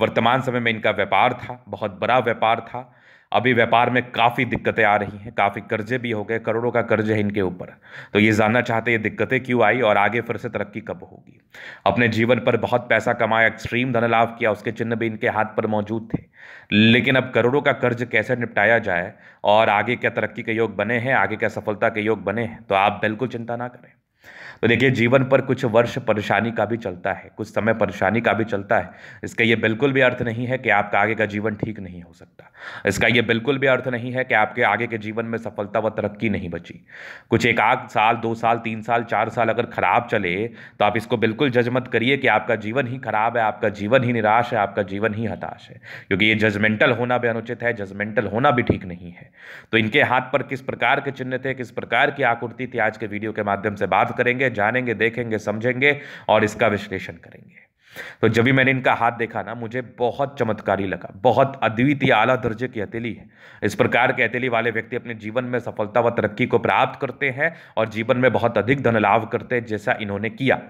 वर्तमान समय में इनका व्यापार था बहुत बड़ा व्यापार था अभी व्यापार में काफ़ी दिक्कतें आ रही हैं काफ़ी कर्जे भी हो गए करोड़ों का कर्ज है इनके ऊपर तो ये जानना चाहते हैं ये दिक्कतें क्यों आई और आगे फिर से तरक्की कब होगी अपने जीवन पर बहुत पैसा कमाया एक्सट्रीम धन लाभ किया उसके चिन्ह भी इनके हाथ पर मौजूद थे लेकिन अब करोड़ों का कर्ज कैसे निपटाया जाए और आगे क्या तरक्की के योग बने हैं आगे क्या सफलता के योग बने हैं तो आप बिल्कुल चिंता ना करें तो देखिए जीवन पर कुछ वर्ष परेशानी का भी चलता है कुछ समय परेशानी का भी चलता है इसका ये बिल्कुल भी अर्थ नहीं है कि आपका आगे का जीवन ठीक नहीं हो सकता इसका ये बिल्कुल भी अर्थ नहीं है कि आपके आगे के जीवन में सफलता व तरक्की नहीं बची कुछ एक आध साल दो साल तीन साल चार साल अगर खराब चले तो आप इसको बिल्कुल जज मत करिए कि आपका जीवन ही खराब है आपका जीवन ही निराश है आपका जीवन ही हताश है क्योंकि ये जजमेंटल होना भी अनुचित है जजमेंटल होना भी ठीक नहीं है तो इनके हाथ पर किस प्रकार के चिन्ह थे किस प्रकार की आकृति थी आज के वीडियो के माध्यम से बात करेंगे जानेंगे देखेंगे समझेंगे और इसका विश्लेषण करेंगे तो जब भी मैंने इनका हाथ देखा ना मुझे बहुत चमत्कारी लगा बहुत अद्वितीय आला दर्जे की हथेली है इस प्रकार के हथेली वाले व्यक्ति अपने जीवन में सफलता व तरक्की को प्राप्त करते हैं और जीवन में बहुत अधिक धन लाभ करते हैं जैसा इन्होंने किया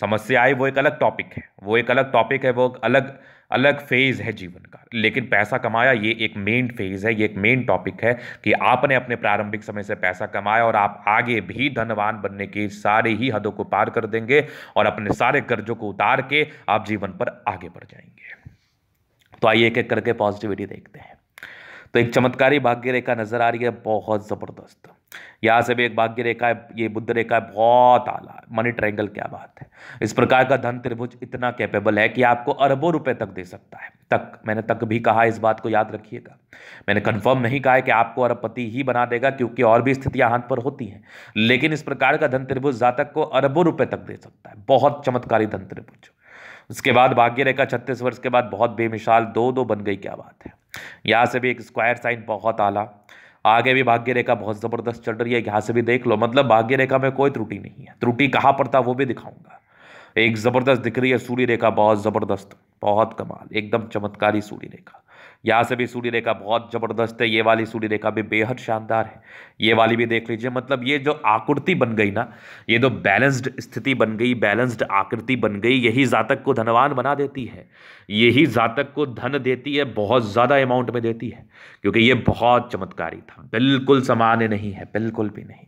समस्याएं वो एक अलग टॉपिक है वो एक अलग टॉपिक है वो अलग अलग फेज़ है जीवन का लेकिन पैसा कमाया ये एक मेन फेज़ है ये एक मेन टॉपिक है कि आपने अपने प्रारंभिक समय से पैसा कमाया और आप आगे भी धनवान बनने के सारे ही हदों को पार कर देंगे और अपने सारे कर्जों को उतार के आप जीवन पर आगे बढ़ जाएंगे तो आइए एक एक करके पॉजिटिविटी देखते हैं तो एक चमत्कारी भाग्य रेखा नज़र आ रही है बहुत ज़बरदस्त यहाँ से भी एक भाग्य रेखा है ये बुद्ध रेखा है बहुत आला मनी ट्रैंगल क्या बात है इस प्रकार का धन त्रिभुज इतना कैपेबल है कि आपको अरबों रुपए तक दे सकता है तक मैंने तक भी कहा इस बात को याद रखिएगा मैंने कंफर्म नहीं कहा है कि आपको अरबपति ही बना देगा क्योंकि और भी स्थितियां हाथ पर होती हैं लेकिन इस प्रकार का धन त्रिभुज जातक को अरबों रुपए तक दे सकता है बहुत चमत्कारी धन त्रिभुज उसके बाद भाग्य रेखा छत्तीस वर्ष के बाद बहुत बेमिसाल दो दो बन गई क्या बात है यहाँ से भी एक स्क्वायर साइन बहुत आला आगे भी भाग्य रेखा बहुत ज़बरदस्त चल रही है यहाँ से भी देख लो मतलब भाग्य रेखा में कोई त्रुटि नहीं है त्रुटि कहाँ पर था वो भी दिखाऊंगा एक ज़बरदस्त दिख रही है सूर्य रेखा बहुत ज़बरदस्त बहुत कमाल एकदम चमत्कारी सूर्य रेखा यहाँ से भी सूर्य रेखा बहुत ज़बरदस्त है ये वाली सूर्य रेखा भी बेहद शानदार है ये वाली भी देख लीजिए मतलब ये जो आकृति बन गई ना ये जो बैलेंस्ड स्थिति बन गई बैलेंस्ड आकृति बन गई यही जातक को धनवान बना देती है यही जातक को धन देती है बहुत ज़्यादा अमाउंट में देती है क्योंकि ये बहुत चमत्कारी था बिल्कुल सामान्य नहीं है बिल्कुल भी नहीं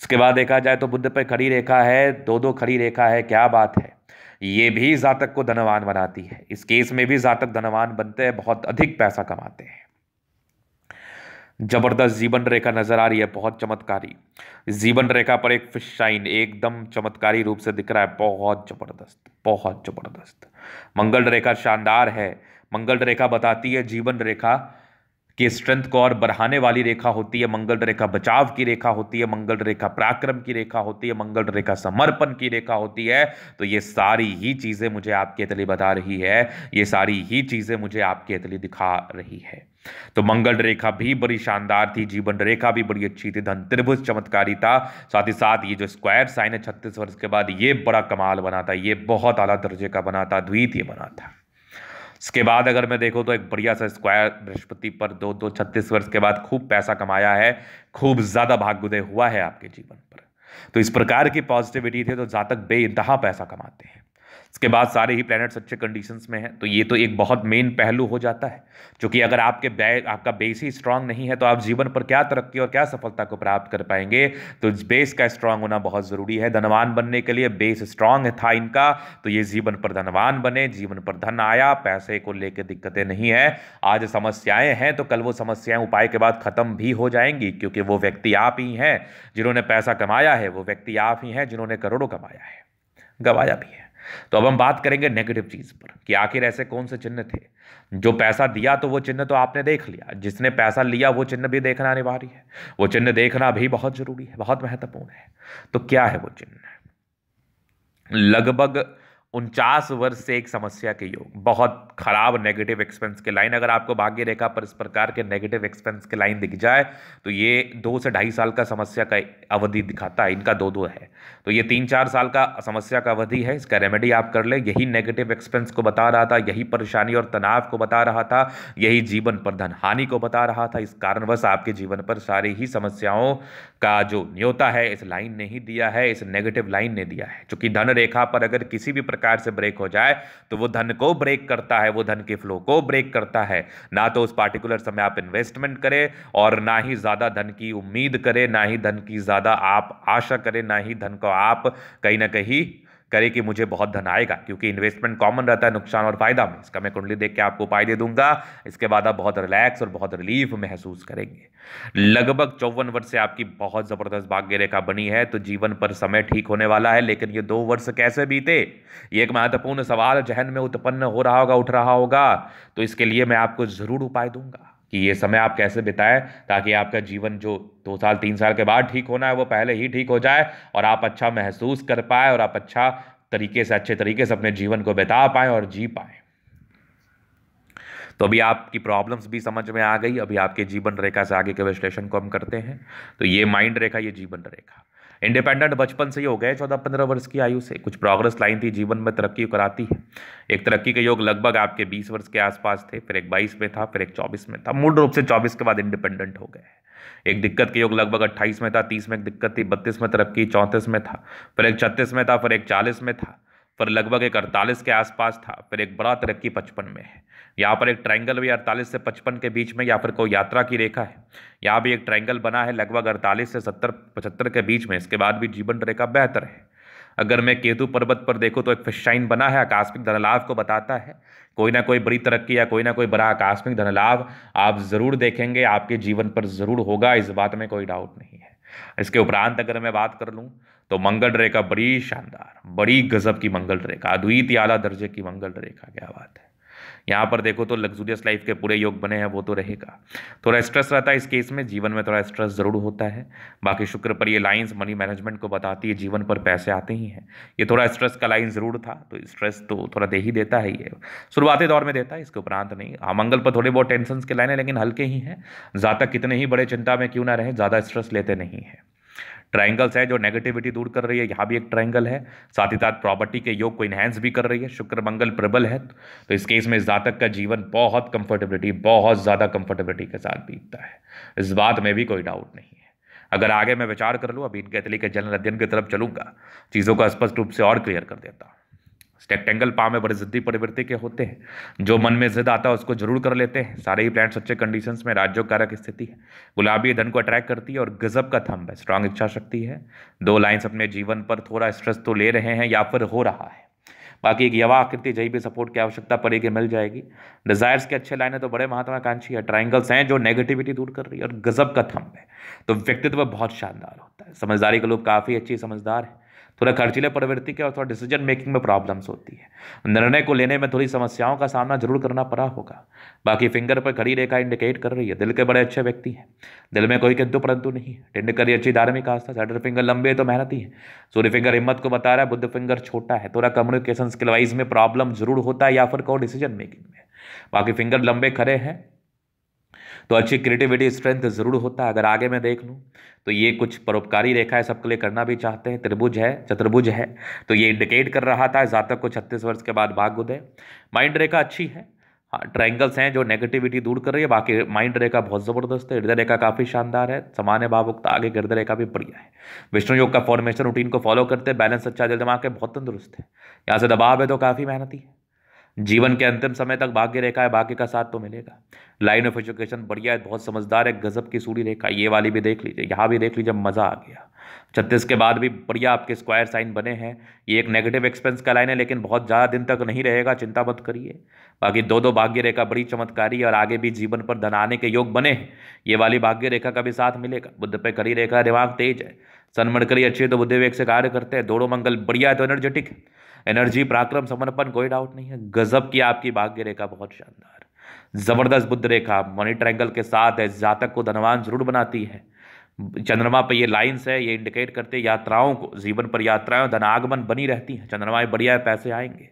इसके बाद देखा जाए तो बुद्ध पर खड़ी रेखा है दो दो खड़ी रेखा है क्या बात है ये भी जातक को धनवान बनाती है इस केस में भी जातक धनवान बनते हैं बहुत अधिक पैसा कमाते हैं जबरदस्त जीवन रेखा नजर आ रही है बहुत चमत्कारी जीवन रेखा पर एक फिश शाइन एकदम चमत्कारी रूप से दिख रहा है बहुत जबरदस्त बहुत जबरदस्त मंगल रेखा शानदार है मंगल रेखा बताती है जीवन रेखा के स्ट्रेंथ को और बढ़ाने वाली रेखा होती है मंगल रेखा बचाव की रेखा होती है मंगल रेखा पराक्रम की रेखा होती है मंगल रेखा समर्पण की रेखा होती है तो ये सारी ही चीज़ें मुझे आपके अतली बता रही है ये सारी ही चीज़ें मुझे आपके अतली दिखा रही है तो मंगल रेखा भी बड़ी शानदार थी जीवन रेखा भी बड़ी अच्छी थी धन त्रिभुज चमत्कारी था साथ ही साथ ये जो स्क्वायर साइन है छत्तीस वर्ष के बाद ये बड़ा कमाल बना था ये बहुत आला दर्जे का बना था द्वितीय बना था इसके बाद अगर मैं देखूँ तो एक बढ़िया सा स्क्वायर बृहस्पति पर दो दो छत्तीस वर्ष के बाद खूब पैसा कमाया है खूब ज़्यादा भाग्योदय हुआ है आपके जीवन पर तो इस प्रकार की पॉजिटिविटी थे तो जातक बे इंतहा पैसा कमाते हैं इसके बाद सारे ही प्लैनेट्स अच्छे कंडीशंस में हैं तो ये तो एक बहुत मेन पहलू हो जाता है क्योंकि अगर आपके बै आपका बेस ही स्ट्रांग नहीं है तो आप जीवन पर क्या तरक्की और क्या सफलता को प्राप्त कर पाएंगे तो बेस का स्ट्रांग होना बहुत ज़रूरी है धनवान बनने के लिए बेस स्ट्रांग था इनका तो ये जीवन पर धनवान बने जीवन पर धन आया पैसे को लेकर दिक्कतें नहीं है आज समस्याएं हैं तो कल वो समस्याएँ उपाय के बाद ख़त्म भी हो जाएंगी क्योंकि वो व्यक्ति आप ही हैं जिन्होंने पैसा कमाया है वो व्यक्ति आप ही हैं जिन्होंने करोड़ों कमाया है गवाया भी है तो अब हम बात करेंगे नेगेटिव चीज़ पर कि आखिर ऐसे कौन से चिन्ह थे जो पैसा दिया तो वो चिन्ह तो आपने देख लिया जिसने पैसा लिया वो चिन्ह भी देखना अनिवार्य है वो चिन्ह देखना भी बहुत ज़रूरी है बहुत महत्वपूर्ण है तो क्या है वो चिन्ह लगभग उनचास वर्ष से एक समस्या के योग बहुत खराब नेगेटिव एक्सपेंस के लाइन अगर आपको भाग्य रेखा पर इस प्रकार के नेगेटिव एक्सपेंस के लाइन दिख जाए तो ये दो से ढाई साल का समस्या का अवधि दिखाता है इनका दो दो है तो ये तीन चार साल का समस्या का अवधि है इसका रेमेडी आप कर लें यही नेगेटिव एक्सपेंस को बता रहा था यही परेशानी और तनाव को बता रहा था यही जीवन पर धन हानि को बता रहा था इस कारणवश आपके जीवन पर सारी ही समस्याओं का जो न्योता है इस लाइन ने ही दिया है इस नेगेटिव लाइन ने दिया है चूंकि धन रेखा पर अगर किसी भी प्रकार से ब्रेक हो जाए तो वो धन को ब्रेक करता है वो धन के फ्लो को ब्रेक करता है ना तो उस पार्टिकुलर समय आप इन्वेस्टमेंट करें और ना ही ज़्यादा धन की उम्मीद करें ना ही धन की ज़्यादा आप आशा करें ना ही धन को आप कहीं ना कहीं करें कि मुझे बहुत धन आएगा क्योंकि इन्वेस्टमेंट कॉमन रहता है नुकसान और फायदा में इसका मैं कुंडली देख के आपको उपाय दे दूंगा इसके बाद आप बहुत रिलैक्स और बहुत रिलीफ महसूस करेंगे लगभग चौवन वर्ष से आपकी बहुत ज़बरदस्त भाग्य रेखा बनी है तो जीवन पर समय ठीक होने वाला है लेकिन ये दो वर्ष कैसे बीते ये एक महत्वपूर्ण सवाल जहन में उत्पन्न हो रहा होगा उठ रहा होगा तो इसके लिए मैं आपको ज़रूर उपाय दूंगा कि ये समय आप कैसे बिताएं ताकि आपका जीवन जो दो साल तीन साल के बाद ठीक होना है वो पहले ही ठीक हो जाए और आप अच्छा महसूस कर पाए और आप अच्छा तरीके से अच्छे तरीके से अपने जीवन को बिता पाएँ और जी पाए तो अभी आपकी प्रॉब्लम्स भी समझ में आ गई अभी आपके जीवन रेखा से आगे के विश्लेषण को हम करते हैं तो ये माइंड रेखा ये जीवन रेखा इंडिपेंडेंट बचपन से ही हो गए चौदह पंद्रह वर्ष की आयु से कुछ प्रोग्रेस लाइन थी जीवन में तरक्की कराती है एक तरक्की के योग लगभग आपके बीस वर्ष के आसपास थे फिर एक बाईस में था फिर एक चौबीस में था मूल रूप से चौबीस के बाद इंडिपेंडेंट हो गए एक दिक्कत के योग लगभग अट्ठाईस में था तीस में एक दिक्कत थी बत्तीस में तरक्की चौंतीस में था फिर एक छत्तीस में था फिर एक चालीस में था पर लगभग एक अड़तालीस के आसपास था फिर एक बड़ा तरक्की पचपन में है यहाँ पर एक ट्रायंगल भी अड़तालीस से पचपन के बीच में या फिर कोई यात्रा की रेखा है यहाँ भी एक ट्रायंगल बना है लगभग अड़तालीस से सत्तर पचहत्तर के बीच में इसके बाद भी जीवन रेखा बेहतर है अगर मैं केतु पर्वत पर देखूँ तो एक फिशाइन बना है आकस्मिक धनलाभ को बताता है कोई ना कोई बड़ी तरक्की या कोई ना कोई बड़ा आकस्मिक धनलाभ आप ज़रूर देखेंगे आपके जीवन पर ज़रूर होगा इस बात में कोई डाउट नहीं है इसके उपरांत अगर मैं बात कर लूँ तो मंगल रेखा बड़ी शानदार बड़ी गजब की मंगल रेखा अद्वित आला दर्जे की मंगल रेखा क्या बात है यहाँ पर देखो तो लग्जूरियस लाइफ के पूरे योग बने हैं वो तो रहेगा थोड़ा स्ट्रेस रहता है इस केस में जीवन में थोड़ा स्ट्रेस ज़रूर होता है बाकी शुक्र पर ये लाइन्स मनी मैनेजमेंट को बताती है जीवन पर पैसे आते ही हैं ये थोड़ा स्ट्रेस का लाइन ज़रूर था तो स्ट्रेस तो थोड़ा दे ही देता है ये शुरुआती दौर में देता है इसके उपरांत नहीं हाँ मंगल पर थोड़े बहुत टेंशन के लाइन है लेकिन हल्के ही हैं ज़्यादा कितने ही बड़े चिंता में क्यों ना रहें ज़्यादा स्ट्रेस लेते नहीं हैं ट्राइंगल्स है जो नेगेटिविटी दूर कर रही है यहाँ भी एक ट्राइंगल है साथ ही साथ प्रॉपर्टी के योग को इन्हेंस भी कर रही है शुक्र मंगल प्रबल है तो इस केस में इस जातक का जीवन बहुत कंफर्टेबिलिटी बहुत ज़्यादा कंफर्टेबिलिटी के साथ बीतता है इस बात में भी कोई डाउट नहीं है अगर आगे मैं विचार कर लूँ अभी इनके अतली के जनरल अध्ययन की तरफ चलूँगा चीज़ों का स्पष्ट रूप से और क्लियर कर देता हूँ रेक्टेंगल पाम में बड़े ज़िद्दी प्रवृत्ति के होते हैं जो मन में जिद आता है उसको जरूर कर लेते हैं सारे ही प्लांट्स अच्छे कंडीशन में राज्यों कारक स्थिति है गुलाबी धन को अट्रैक्ट करती है और गजब का थम्ब है स्ट्रांग इच्छा शक्ति है दो लाइन्स अपने जीवन पर थोड़ा स्ट्रेस तो ले रहे हैं या फिर हो रहा है बाकी एक यवा आकृति जही भी सपोर्ट की आवश्यकता पड़ेगी मिल जाएगी डिजायर्स के अच्छे लाइन है तो बड़े महत्वाकांक्षी है ट्राइंगल्स हैं जो नेगेटिविटी दूर कर रही है और गजब का थम्ब है तो व्यक्तित्व बहुत शानदार होता है समझदारी का लोग काफ़ी अच्छी समझदार है थोड़ा खर्चीले प्रवृत्ति के और थोड़ा डिसीजन मेकिंग में प्रॉब्लम्स होती है निर्णय को लेने में थोड़ी समस्याओं का सामना जरूर करना पड़ा होगा बाकी फिंगर पर खड़ी रेखा इंडिकेट कर रही है दिल के बड़े अच्छे व्यक्ति हैं दिल में कोई किंतु परंतु नहीं है टिंड करी अच्छी धार्मिक आस्था सेटर फिंगर लंबे तो मेहनती है सूर्य फिंगर हिम्मत को बता रहा है बुद्ध फिंगर छोटा है थोड़ा कम्युनिकेशन स्किल वाइज में प्रॉब्लम जरूर होता है या फिर कहो डिसीजन मेकिंग में बाकी फिंगर लंबे खड़े हैं तो अच्छी क्रिएटिविटी स्ट्रेंथ ज़रूर होता है अगर आगे मैं देख लूँ तो ये कुछ परोपकारी रेखा है सबके लिए करना भी चाहते हैं त्रिभुज है चतुर्भुज है तो ये इंडिकेट कर रहा था जातक को छत्तीस वर्ष के बाद भाग उदय माइंड रेखा अच्छी है हाँ ट्राइंगल्स हैं जो नेगेटिविटी दूर कर रही है बाकी माइंड रेखा बहुत ज़बरदस्त है हृदय रेखा काफ़ी शानदार है सामान्य भावुकता आगे हृदय रेखा भी बढ़िया है विष्णु योग का फॉर्मेशन रूटीन को फॉलो करते हैं बैलेंस अच्छा जल दिमाग के बहुत तंदुरुस्त है यहाँ से दबाव है तो काफ़ी मेहनती है जीवन के अंतिम समय तक भाग्य रेखा है भाग्य का साथ तो मिलेगा लाइन ऑफ एजुकेशन बढ़िया है बहुत समझदार है गजब की सूढ़ी रेखा ये वाली भी देख लीजिए यहाँ भी देख लीजिए मज़ा आ गया छत्तीस के बाद भी बढ़िया आपके स्क्वायर साइन बने हैं ये एक नेगेटिव एक्सपेंस का लाइन है लेकिन बहुत ज़्यादा दिन तक नहीं रहेगा चिंता मत करिए बाकी दो दो भाग्य रेखा बड़ी चमत्कारी और आगे भी जीवन पर धन आने के योग बने हैं ये वाली भाग्य रेखा का भी साथ मिलेगा बुद्ध पे करी रेखा दिमाग तेज है सनमड़करी अच्छी है तो बुद्धि वेग से कार्य करते हैं दोनों मंगल बढ़िया है तो एनर्जेटिक है एनर्जी पराक्रम समर्पण कोई डाउट नहीं है गजब की आपकी भाग्य रेखा बहुत शानदार जबरदस्त बुद्ध रेखा मनी ट्रैंगल के साथ है जातक को धनवान जरूर बनाती है चंद्रमा पर ये लाइंस है ये इंडिकेट करते यात्राओं को जीवन पर यात्राएं धनागमन बनी रहती हैं चंद्रमा में बढ़िया पैसे आएंगे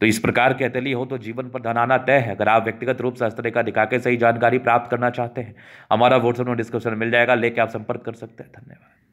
तो इस प्रकार के अतली हो तो जीवन पर धन आना तय है अगर आप व्यक्तिगत रूप से हस्तरे का दिखा के सही जानकारी प्राप्त करना चाहते हैं हमारा व्हाट्सएप में डिस्क्रिप्शन मिल जाएगा लेके आप संपर्क कर सकते हैं धन्यवाद